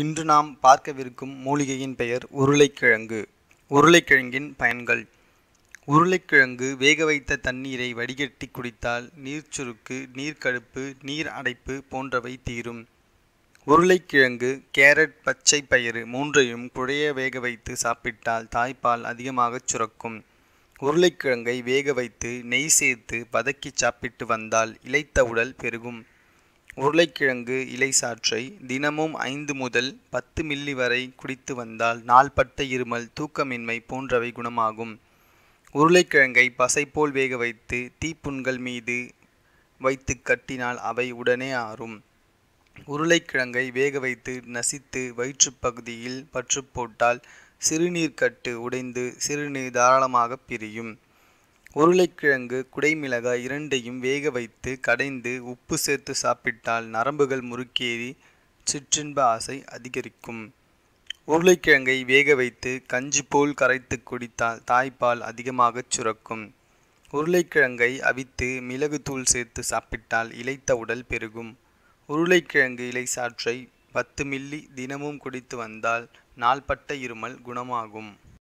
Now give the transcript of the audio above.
இன்று நாம் பார்க்கவிருக்கும் மூலிகையின் பெயர் உருளைக்கிழங்கு உருளைக்கிழங்கின் பயன்கள் உருளைக்கிழங்கு வேக வைத்த தண்ணீரை வடிகட்டி குடித்தால் நீர் சுருக்கு நீர்க்கடுப்பு நீர் அடைப்பு போன்றவை தீரும் உருளைக்கிழங்கு கேரட் பச்சை பயிறு மூன்றையும் குழைய வேக வைத்து சாப்பிட்டால் தாய்ப்பால் அதிகமாக சுரக்கும் உருளைக்கிழங்கை வேக வைத்து நெய் சேர்த்து வதக்கி சாப்பிட்டு வந்தால் இலைத்த உடல் பெருகும் உருளைக்கிழங்கு இலை சாற்றை தினமும் ஐந்து முதல் பத்து மில்லி வரை குடித்து வந்தால் நாள்பட்ட இருமல் தூக்கமின்மை போன்றவை குணமாகும் உருளைக்கிழங்கை பசைப்போல் வேக வைத்து தீப்புண்கள் மீது வைத்து கட்டினால் அவை உடனே ஆறும் உருளைக்கிழங்கை வேக வைத்து நசித்து வயிற்றுப் பகுதியில் பற்று போட்டால் சிறுநீர்க்கட்டு உடைந்து சிறுநீர் தாராளமாக பிரியும் உருளைக்கிழங்கு குடைமிளகாய் இரண்டையும் வேக வைத்து கடைந்து உப்பு சேர்த்து சாப்பிட்டால் நரம்புகள் முறுக்கேறி சிற்றின்ப ஆசை அதிகரிக்கும் உருளைக்கிழங்கை வேக வைத்து கஞ்சி போல் கரைத்து குடித்தால் தாய்ப்பால் அதிகமாக சுரக்கும் உருளைக்கிழங்கை அவித்து மிளகு தூள் சேர்த்து சாப்பிட்டால் இழைத்த உடல் பெருகும் உருளைக்கிழங்கு இலை சாற்றை பத்து மில்லி தினமும் குடித்து வந்தால் நாள்பட்ட இருமல் குணமாகும்